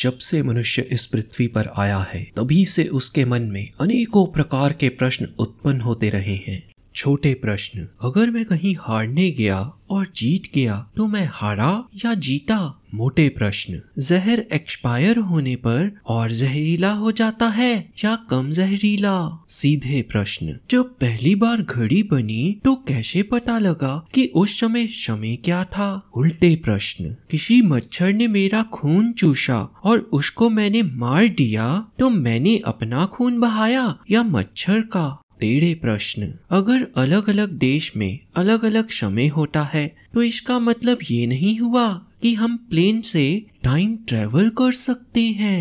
जब से मनुष्य इस पृथ्वी पर आया है तभी से उसके मन में अनेकों प्रकार के प्रश्न उत्पन्न होते रहे हैं छोटे प्रश्न अगर मैं कहीं हारने गया और जीत गया तो मैं हारा या जीता मोटे प्रश्न जहर एक्सपायर होने पर और जहरीला हो जाता है या कम जहरीला सीधे प्रश्न जब पहली बार घड़ी बनी तो कैसे पता लगा कि उस समय समय क्या था उल्टे प्रश्न किसी मच्छर ने मेरा खून चूसा और उसको मैंने मार दिया तो मैंने अपना खून बहाया या मच्छर का तेरे प्रश्न अगर अलग अलग देश में अलग अलग समय होता है तो इसका मतलब ये नहीं हुआ कि हम प्लेन से टाइम ट्रेवल कर सकते हैं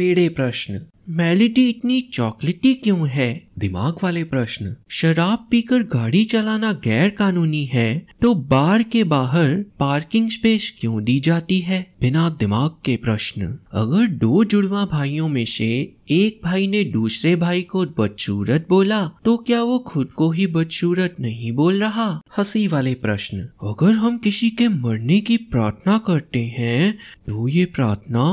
मेरे प्रश्न मेलिटी इतनी चॉकलेटी क्यों है दिमाग वाले प्रश्न शराब पीकर गाड़ी चलाना गैर कानूनी है तो बार के बाहर पार्किंग स्पेस क्यों दी जाती है बिना दिमाग के प्रश्न अगर दो जुड़वा भाइयों में से एक भाई ने दूसरे भाई को बदसूरत बोला तो क्या वो खुद को ही बदसूरत नहीं बोल रहा हंसी वाले प्रश्न अगर हम किसी के मरने की प्रार्थना करते हैं तो ये प्रार्थना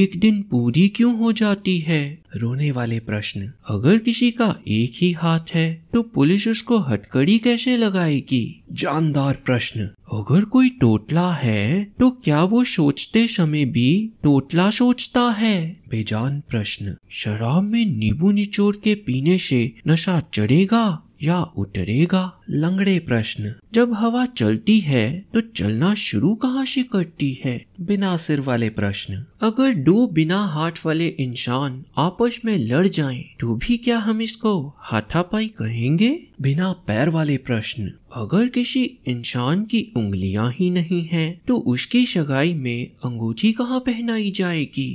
एक दिन पूरी क्यों हो जाती है रोने वाले प्रश्न अगर किसी का एक ही हाथ है तो पुलिस उसको हथकड़ी कैसे लगाएगी जानदार प्रश्न अगर कोई टोटला है तो क्या वो सोचते समय भी टोटला सोचता है बेजान प्रश्न शराब में नींबू निचोड़ के पीने से नशा चढ़ेगा या उतरेगा लंगड़े प्रश्न जब हवा चलती है तो चलना शुरू कहाँ से करती है बिना सिर वाले प्रश्न अगर दो बिना हाथ वाले इंसान आपस में लड़ जाएं तो भी क्या हम इसको हाथापाई कहेंगे बिना पैर वाले प्रश्न अगर किसी इंसान की उंगलियां ही नहीं हैं तो उसकी शगाई में अंगूठी कहाँ पहनाई जाएगी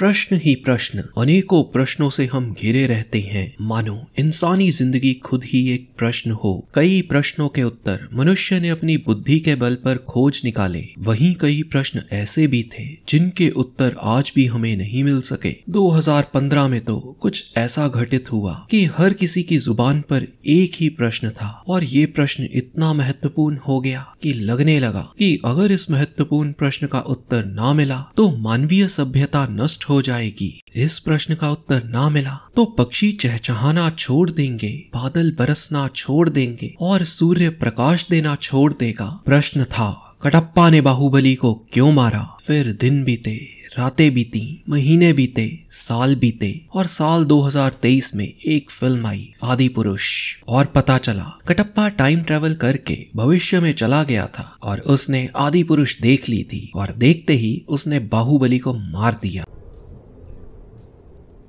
प्रश्न ही प्रश्न अनेकों प्रश्नों से हम घिरे रहते हैं मानो इंसानी जिंदगी खुद ही एक प्रश्न हो कई प्रश्नों के उत्तर मनुष्य ने अपनी बुद्धि के बल पर खोज निकाले वहीं कई प्रश्न ऐसे भी थे जिनके उत्तर आज भी हमें नहीं मिल सके 2015 में तो कुछ ऐसा घटित हुआ कि हर किसी की जुबान पर एक ही प्रश्न था और ये प्रश्न इतना महत्वपूर्ण हो गया कि लगने लगा कि अगर इस महत्वपूर्ण प्रश्न का उत्तर ना मिला तो मानवीय सभ्यता नष्ट हो जाएगी इस प्रश्न का उत्तर ना मिला तो पक्षी चहचहाना छोड़ देंगे बादल बरसना छोड़ देंगे और सूर्य प्रकाश देना छोड़ देगा प्रश्न था कटप्पा ने बाहुबली को क्यों मारा फिर दिन बीते रातें बीती महीने बीते साल बीते और साल 2023 में एक फिल्म आई आदि पुरुष और पता चला कटप्पा टाइम ट्रेवल करके भविष्य में चला गया था और उसने आदि पुरुष देख ली थी और देखते ही उसने बाहुबली को मार दिया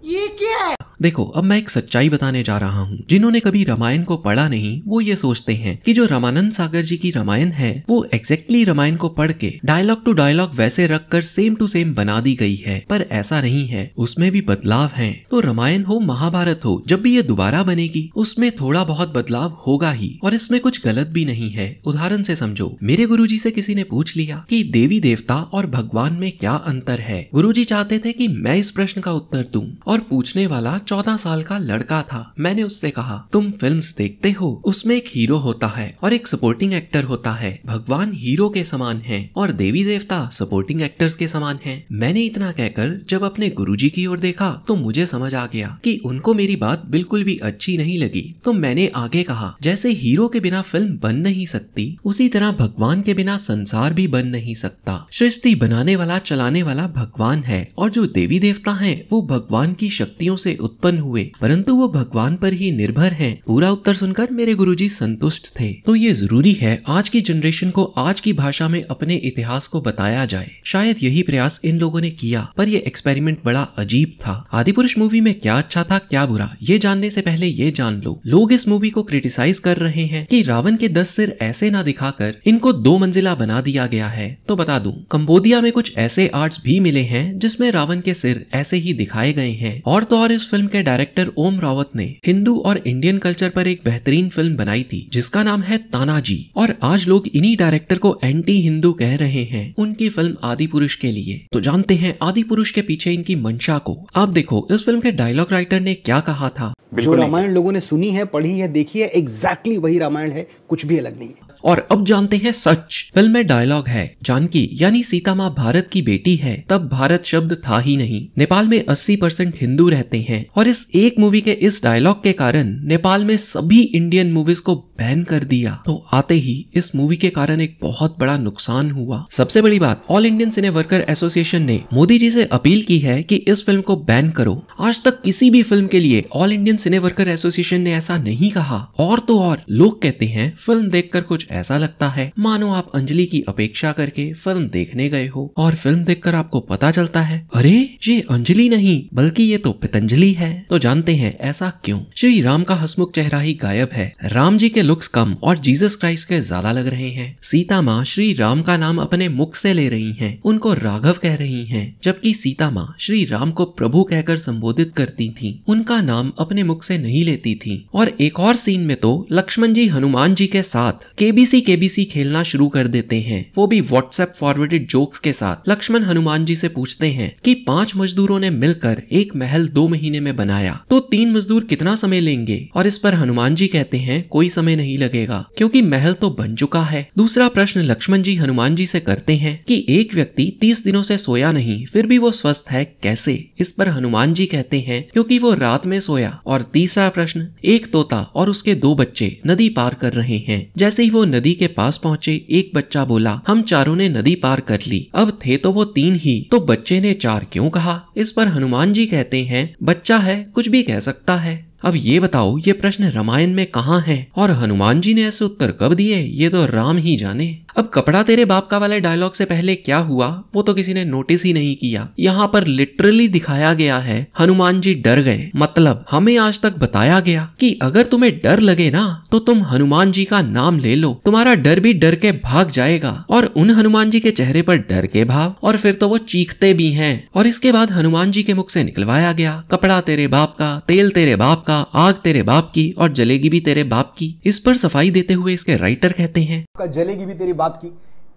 ये क्या है देखो अब मैं एक सच्चाई बताने जा रहा हूँ जिन्होंने कभी रामायण को पढ़ा नहीं वो ये सोचते हैं कि जो रामानंद सागर जी की रामायण है वो एग्जैक्टली रामायण को पढ़ के डायलॉग टू डायलॉग वैसे रख कर सेम टू सेम बना दी गई है पर ऐसा नहीं है उसमें भी बदलाव है तो रामायण हो महाभारत हो जब भी ये दोबारा बनेगी उसमें थोड़ा बहुत बदलाव होगा ही और इसमें कुछ गलत भी नहीं है उदाहरण से समझो मेरे जी से किसी ने पूछ लिया की देवी देवता और भगवान में क्या अंतर है जी चाहते थे की मैं इस प्रश्न का उत्तर दू और पूछने वाला चौदह साल का लड़का था मैंने उससे कहा तुम फिल्म देखते हो उसमें एक हीरो होता है और एक सपोर्टिंग एक्टर होता है भगवान हीरो के समान है और देवी देवता सपोर्टिंग एक्टर्स के समान है मैंने इतना कहकर जब अपने गुरु की ओर देखा तो मुझे समझ आ गया की उनको मेरी बात बिल्कुल भी अच्छी नहीं लगी तो मैंने आगे कहा जैसे हीरो के बिना फिल्म बन नहीं सकती उसी तरह भगवान के बिना संसार भी बन नहीं सकता सृष्टि बनाने वाला चलाने वाला भगवान है और जो देवी देवता है वो भगवान की शक्तियों से उत्पन्न उत्पन्न हुए परंतु वो भगवान पर ही निर्भर हैं पूरा उत्तर सुनकर मेरे गुरुजी संतुष्ट थे तो ये जरूरी है आज की जनरेशन को आज की भाषा में अपने इतिहास को बताया जाए शायद यही प्रयास इन लोगों ने किया पर यह एक्सपेरिमेंट बड़ा अजीब था आदि पुरुष मूवी में क्या अच्छा था क्या बुरा ये जानने से पहले ये जान लो लोग इस मूवी को क्रिटिसाइज कर रहे हैं कि रावण के दस सिर ऐसे ना दिखाकर इनको दो मंजिला बना दिया गया है तो बता दू कम्बोदिया में कुछ ऐसे आर्ट्स भी मिले हैं जिसमें रावण के सिर ऐसे ही दिखाए गए हैं और तो और इस फिल्म के डायरेक्टर ओम रावत ने हिंदू और इंडियन कल्चर पर एक बेहतरीन फिल्म बनाई थी जिसका नाम है तानाजी और आज लोग इन्हीं डायरेक्टर को एंटी हिंदू कह रहे हैं उनकी फिल्म आदि पुरुष के लिए तो जानते हैं आदि पुरुष के पीछे इनकी मंशा को आप देखो इस फिल्म के डायलॉग राइटर ने क्या कहा था जो रामायण लोगों ने सुनी है पढ़ी है देखी है एग्जैक्टली वही रामायण है कुछ भी अलग नहीं है और अब जानते हैं सच फिल्म में डायलॉग है जानकी यानी सीता माँ भारत की बेटी है तब भारत शब्द था ही नहीं नेपाल में 80 परसेंट हिंदू रहते हैं और इस एक मूवी के इस डायलॉग के कारण नेपाल में सभी इंडियन मूवीज को बैन कर दिया तो आते ही इस मूवी के कारण एक बहुत बड़ा नुकसान हुआ सबसे बड़ी बात all Indian cine worker association ने मोदी जी से अपील की है की इस फिल्म को बैन करो आज तक किसी भी फिल्म के लिए all Indian cine worker association ने ऐसा नहीं कहा और तो और लोग कहते हैं फिल्म देखकर कुछ ऐसा लगता है मानो आप अंजलि की अपेक्षा करके फिल्म देखने गए हो और फिल्म देखकर आपको पता चलता है अरे ये अंजलि नहीं बल्कि ये तो पतंजलि है तो जानते हैं ऐसा क्यों श्री राम का हसमुख चेहरा ही गायब है राम जी के लुक्स कम और जीसस क्राइस्ट के ज्यादा लग रहे हैं सीता माँ श्री राम का नाम अपने मुख से ले रही हैं, उनको राघव कह रही हैं, जबकि सीता माँ श्री राम को प्रभु कहकर संबोधित करती थी उनका नाम अपने मुख से नहीं लेती थी और एक और सीन में तो लक्ष्मण जी हनुमान जी के साथ के एबीसी केबीसी खेलना शुरू कर देते हैं वो भी व्हाट्सएप फॉरवर्डेड जोक्स के साथ लक्ष्मण हनुमान जी से पूछते हैं कि पांच मजदूरों ने मिलकर एक महल दो महीने में बनाया तो तीन मजदूर कितना समय लेंगे और इस पर हनुमान जी कहते हैं कोई समय नहीं लगेगा क्योंकि महल तो बन चुका है दूसरा प्रश्न लक्ष्मण जी हनुमान जी से करते हैं कि एक व्यक्ति तीस दिनों से सोया नहीं फिर भी वो स्वस्थ है कैसे इस पर हनुमान जी कहते हैं क्योंकि वो रात में सोया और तीसरा प्रश्न एक तोता और उसके दो बच्चे नदी पार कर रहे हैं जैसे ही वो नदी के पास पहुंचे एक बच्चा बोला हम चारों ने नदी पार कर ली अब थे तो वो तीन ही तो बच्चे ने चार क्यों कहा इस पर हनुमान जी कहते हैं बच्चा है कुछ भी कह सकता है अब ये बताओ ये प्रश्न रामायण में कहाँ है और हनुमान जी ने ऐसे उत्तर कब दिए ये तो राम ही जाने अब कपड़ा तेरे बाप का वाले डायलॉग से पहले क्या हुआ वो तो किसी ने नोटिस ही नहीं किया यहाँ पर लिटरली दिखाया गया है हनुमान जी डर गए मतलब हमें आज तक बताया गया कि अगर तुम्हें डर लगे ना तो तुम हनुमान जी का नाम ले लो तुम्हारा डर भी डर के भाग जाएगा और उन हनुमान जी के चेहरे पर डर के भाव और फिर तो वो चीखते भी हैं और इसके बाद हनुमान जी के मुख से निकलवाया गया कपड़ा तेरे बाप का तेल तेरे बाप का आग तेरे बाप की और जलेगी भी तेरे बाप की इस पर सफाई देते हुए इसके राइटर कहते हैं जलेगी भी तेरी बात की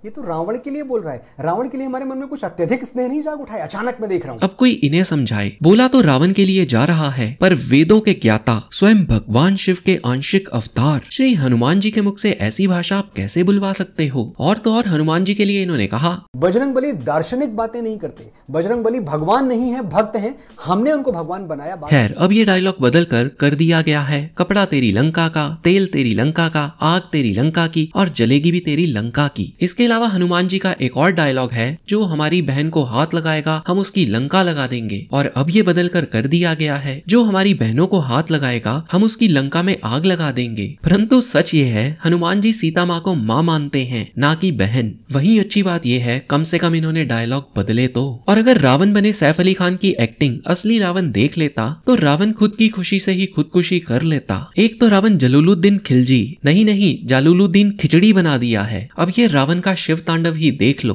ये तो रावण के लिए बोल रहा है रावण के लिए हमारे मन में कुछ अत्यधिक स्नेह नहीं जाग उठाए अचानक मैं देख रहा हूँ अब कोई इन्हें समझाए बोला तो रावण के लिए जा रहा है पर वेदों के ज्ञाता स्वयं भगवान शिव के आंशिक अवतार श्री हनुमान जी के मुख से ऐसी भाषा आप कैसे बुलवा सकते हो और तो और हनुमान जी के लिए इन्होंने कहा बजरंग बली दार्शनिक बातें नहीं करते बजरंग बली भगवान नहीं है भक्त है हमने उनको भगवान बनाया खैर अब ये डायलॉग बदल कर कर दिया गया है कपड़ा तेरी लंका का तेल तेरी लंका का आग तेरी लंका की और जलेगी भी तेरी लंका की इसके अलावा हनुमान जी का एक और डायलॉग है जो हमारी बहन को हाथ लगाएगा हम उसकी लंका लगा देंगे और अब ये बदल कर कर दिया गया है जो हमारी बहनों को हाथ लगाएगा हम उसकी लंका में आग लगा देंगे परंतु सच ये है हनुमान जी सीता माँ को माँ मानते हैं ना कि बहन वही अच्छी बात यह है कम से कम इन्होंने डायलॉग बदले तो और अगर रावण बने सैफ अली खान की एक्टिंग असली रावण देख लेता तो रावण खुद की खुशी से ही खुदकुशी कर लेता एक तो रावण जलुलुद्दीन खिलजी नहीं नहीं जालुलुद्दीन खिचड़ी बना दिया है अब ये रावण का शिव तांडव ही देख लो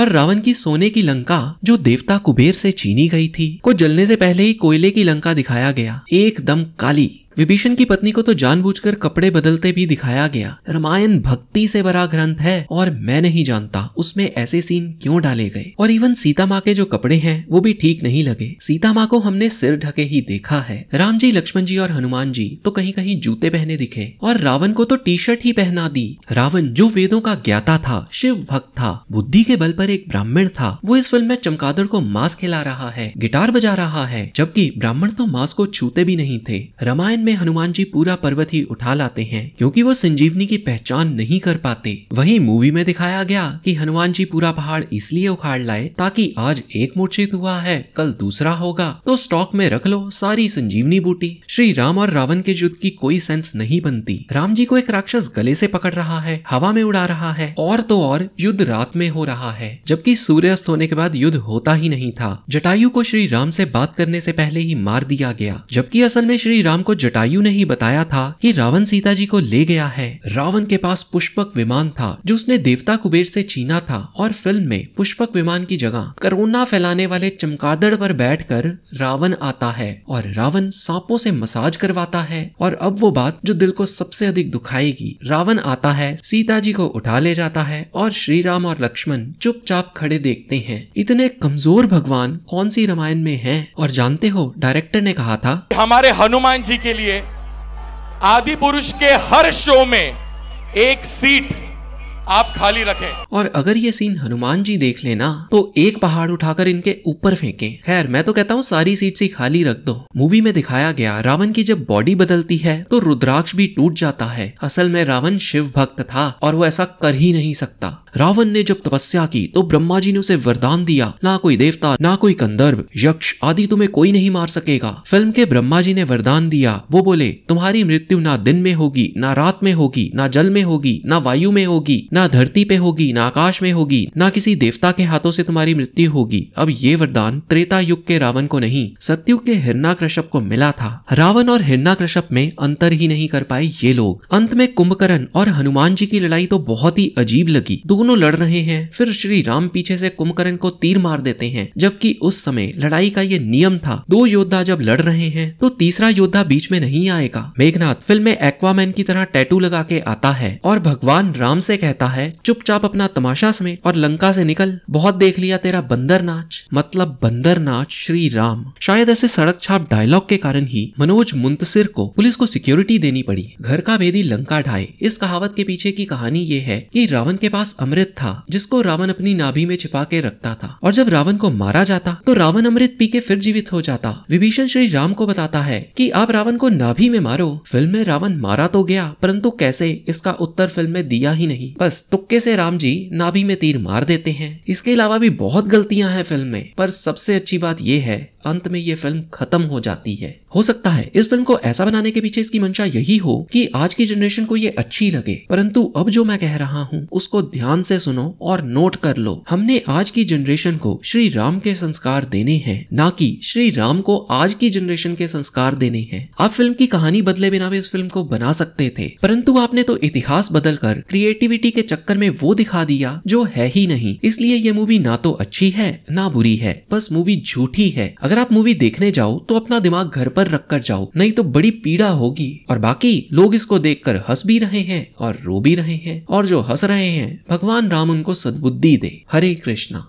और रावण की सोने की लंका जो देवता कुबेर से छीनी गई थी को जलने से पहले ही कोयले की लंका दिखाया गया एकदम काली विभीषण की पत्नी को तो जानबूझकर कपड़े बदलते भी दिखाया गया रामायण भक्ति से भरा ग्रंथ है और मैं नहीं जानता उसमें ऐसे सीन क्यों डाले गए और इवन सीता माँ के जो कपड़े हैं वो भी ठीक नहीं लगे सीता माँ को हमने सिर ढके ही देखा है राम जी लक्ष्मण जी और हनुमान जी तो कहीं कहीं जूते पहने दिखे और रावण को तो टी शर्ट ही पहना दी रावण जो वेदों का ज्ञाता था शिव भक्त था बुद्धि के बल पर एक ब्राह्मण था वो इस फिल्म में चमकादड़ को मांस खिला रहा है गिटार बजा रहा है जबकि ब्राह्मण तो मांस को छूते भी नहीं थे रामायण अध्ययन में हनुमान जी पूरा पर्वत ही उठा लाते हैं क्योंकि वो संजीवनी की पहचान नहीं कर पाते वही मूवी में दिखाया गया कि हनुमान जी पूरा पहाड़ इसलिए उखाड़ लाए ताकि आज एक मूर्छित हुआ है कल दूसरा होगा तो स्टॉक में रख लो सारी संजीवनी बूटी श्री राम और रावण के युद्ध की कोई सेंस नहीं बनती राम जी को एक राक्षस गले से पकड़ रहा है हवा में उड़ा रहा है और तो और युद्ध रात में हो रहा है जबकि सूर्यास्त होने के बाद युद्ध होता ही नहीं था जटायु को श्री राम से बात करने से पहले ही मार दिया गया जबकि असल में श्री राम को जटायु ने ही बताया था कि रावण सीता जी को ले गया है रावण के पास पुष्पक विमान था जो उसने देवता कुबेर से छीना था और फिल्म में पुष्पक विमान की जगह करोना फैलाने वाले चमकादड़ पर बैठ रावण आता है और रावण सांपों से मसाज करवाता है और अब वो बात जो दिल को सबसे अधिक दुखाएगी रावण आता है सीता जी को उठा ले जाता है और श्री राम और लक्ष्मण चुपचाप खड़े देखते हैं इतने कमजोर भगवान कौन सी रामायण में है और जानते हो डायरेक्टर ने कहा था हमारे हनुमान जी के लिए आदि पुरुष के हर शो में एक सीट आप खाली रखें और अगर ये सीन हनुमान जी देख लेना तो एक पहाड़ उठाकर इनके ऊपर फेंके खैर मैं तो कहता हूँ सारी सीट सी खाली रख दो मूवी में दिखाया गया रावण की जब बॉडी बदलती है तो रुद्राक्ष भी टूट जाता है असल में रावण शिव भक्त था और वो ऐसा कर ही नहीं सकता रावण ने जब तपस्या की तो ब्रह्मा जी ने उसे वरदान दिया ना कोई देवता ना कोई कंदर्भ यक्ष आदि तुम्हें कोई नहीं मार सकेगा फिल्म के ब्रह्मा जी ने वरदान दिया वो बोले तुम्हारी मृत्यु ना दिन में होगी ना रात में होगी ना जल में होगी ना वायु में होगी ना ना धरती पे होगी ना आकाश में होगी ना किसी देवता के हाथों से तुम्हारी मृत्यु होगी अब ये वरदान त्रेता युग के रावण को नहीं सत्युग के हिरणाकृषभ को मिला था रावण और हिरणाकृषभ में अंतर ही नहीं कर पाए ये लोग अंत में कुंभकर्ण और हनुमान जी की लड़ाई तो बहुत ही अजीब लगी दोनों लड़ रहे हैं फिर श्री राम पीछे से कुंभकर्ण को तीर मार देते हैं जबकि उस समय लड़ाई का ये नियम था दो योद्धा जब लड़ रहे हैं तो तीसरा योद्धा बीच में नहीं आएगा मेघनाथ फिल्म में एक्वामैन की तरह टैटू लगा के आता है और भगवान राम से कहता कहता है चुपचाप अपना तमाशा समेट और लंका से निकल बहुत देख लिया तेरा बंदर नाच मतलब बंदर नाच श्री राम शायद ऐसे सड़क छाप डायलॉग के कारण ही मनोज मुंतसिर को पुलिस को सिक्योरिटी देनी पड़ी घर का भेदी लंका ढाए इस कहावत के पीछे की कहानी ये है कि रावण के पास अमृत था जिसको रावण अपनी नाभि में छिपा के रखता था और जब रावण को मारा जाता तो रावण अमृत पी के फिर जीवित हो जाता विभीषण श्री राम को बताता है कि आप रावण को नाभि में मारो फिल्म में रावण मारा तो गया परंतु कैसे इसका उत्तर फिल्म में दिया ही नहीं बस बस तुक्के से राम जी नाभी में तीर मार देते हैं इसके अलावा भी बहुत गलतियां हैं फिल्म में पर सबसे अच्छी बात यह है अंत में ये फिल्म खत्म हो जाती है हो सकता है इस फिल्म को ऐसा बनाने के पीछे इसकी मंशा यही हो कि आज की जनरेशन को ये अच्छी लगे परंतु अब जो मैं कह रहा हूँ उसको ध्यान से सुनो और नोट कर लो हमने आज की जनरेशन को श्री राम के संस्कार देने हैं न कि श्री राम को आज की जनरेशन के संस्कार देने हैं आप फिल्म की कहानी बदले बिना भी इस फिल्म को बना सकते थे परंतु आपने तो इतिहास बदल कर क्रिएटिविटी के चक्कर में वो दिखा दिया जो है ही नहीं इसलिए ये मूवी ना तो अच्छी है ना बुरी है बस मूवी झूठी है अगर आप मूवी देखने जाओ तो अपना दिमाग घर पर पर रखकर जाओ नहीं तो बड़ी पीड़ा होगी और बाकी लोग इसको कर हंस भी रहे हैं और रो भी रहे हैं और जो हंस रहे हैं भगवान राम उनको सदबुद्धि दे हरे कृष्णा